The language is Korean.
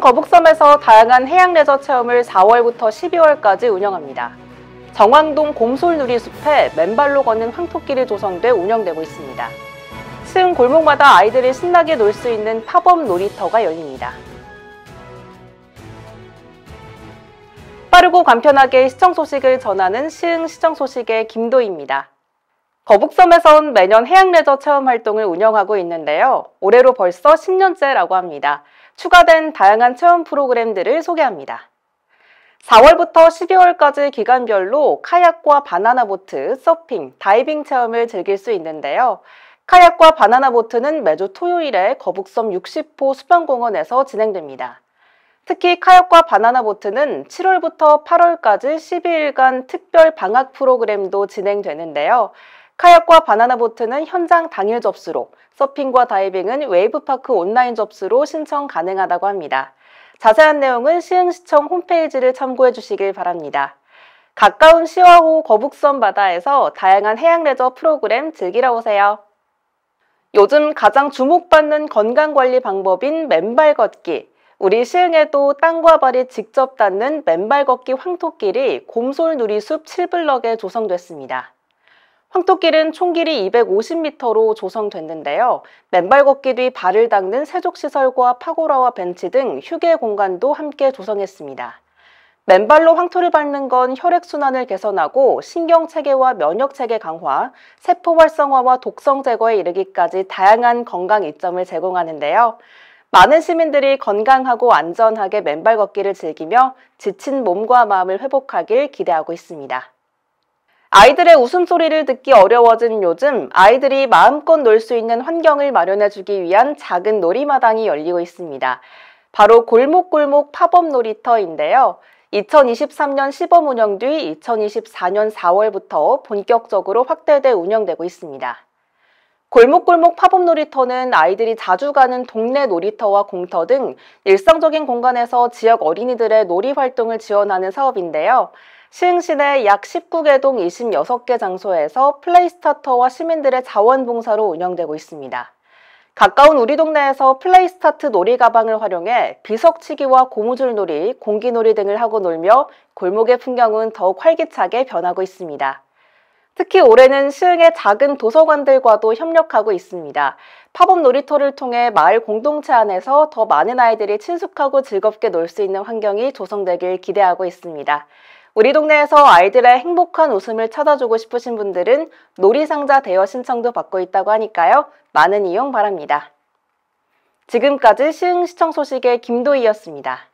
거북섬에서 다양한 해양 레저 체험을 4월부터 12월까지 운영합니다. 정왕동 곰솔누리숲에 맨발로 걷는 황토길이 조성돼 운영되고 있습니다. 승 골목마다 아이들이 신나게 놀 수 있는 팝업 놀이터가 열립니다. 빠르고 간편하게 시청 소식을 전하는 시흥 시청 소식의 김도입니다. 거북섬에선 매년 해양 레저 체험 활동을 운영하고 있는데요. 올해로 벌써 10년째라고 합니다. 추가된 다양한 체험 프로그램들을 소개합니다. 4월부터 12월까지 기간별로 카약과 바나나 보트, 서핑, 다이빙 체험을 즐길 수 있는데요. 카약과 바나나 보트는 매주 토요일에 거북섬 60호 수변공원에서 진행됩니다. 특히 카약과 바나나 보트는 7월부터 8월까지 12일간 특별 방학 프로그램도 진행되는데요. 카약과 바나나 보트는 현장 당일 접수로, 서핑과 다이빙은 웨이브파크 온라인 접수로 신청 가능하다고 합니다. 자세한 내용은 시흥시청 홈페이지를 참고해 주시길 바랍니다. 가까운 시와호 거북선 바다에서 다양한 해양 레저 프로그램 즐기러 오세요. 요즘 가장 주목받는 건강관리 방법인 맨발 걷기. 우리 시흥에도 땅과 발이 직접 닿는 맨발 걷기 황토길이 곰솔 누리숲 7블럭에 조성됐습니다. 황토길은 총길이 250m로 조성됐는데요. 맨발 걷기 뒤 발을 닦는 세족시설과 파고라와 벤치 등 휴게 공간도 함께 조성했습니다. 맨발로 황토를 밟는 건 혈액순환을 개선하고 신경체계와 면역체계 강화, 세포 활성화와 독성 제거에 이르기까지 다양한 건강 이점을 제공하는데요. 많은 시민들이 건강하고 안전하게 맨발 걷기를 즐기며 지친 몸과 마음을 회복하길 기대하고 있습니다. 아이들의 웃음소리를 듣기 어려워진 요즘 아이들이 마음껏 놀 수 있는 환경을 마련해주기 위한 작은 놀이마당이 열리고 있습니다. 바로 골목골목 팝업 놀이터인데요. 2023년 시범 운영 뒤 2024년 4월부터 본격적으로 확대돼 운영되고 있습니다. 골목골목 팝업 놀이터는 아이들이 자주 가는 동네 놀이터와 공터 등 일상적인 공간에서 지역 어린이들의 놀이 활동을 지원하는 사업인데요. 시흥시내 약 19개 동 26개 장소에서 플레이스타터와 시민들의 자원봉사로 운영되고 있습니다. 가까운 우리 동네에서 플레이스타트 놀이 가방을 활용해 비석치기와 고무줄 놀이, 공기놀이 등을 하고 놀며 골목의 풍경은 더욱 활기차게 변하고 있습니다. 특히 올해는 시흥의 작은 도서관들과도 협력하고 있습니다. 팝업 놀이터를 통해 마을 공동체 안에서 더 많은 아이들이 친숙하고 즐겁게 놀 수 있는 환경이 조성되길 기대하고 있습니다. 우리 동네에서 아이들의 행복한 웃음을 찾아주고 싶으신 분들은 놀이상자 대여 신청도 받고 있다고 하니까요. 많은 이용 바랍니다. 지금까지 시흥시청 소식의 김도희였습니다.